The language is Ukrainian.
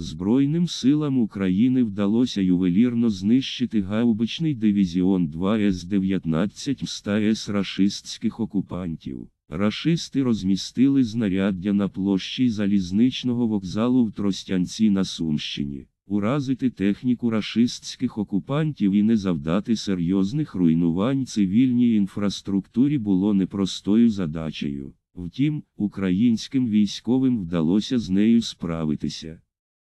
Збройним силам України вдалося ювелірно знищити гаубичний дивізіон 2 с 19 в с рашистських окупантів. Рашисти розмістили знаряддя на площі залізничного вокзалу в Тростянці на Сумщині. Уразити техніку рашистських окупантів і не завдати серйозних руйнувань цивільній інфраструктурі було непростою задачею. Втім, українським військовим вдалося з нею справитися.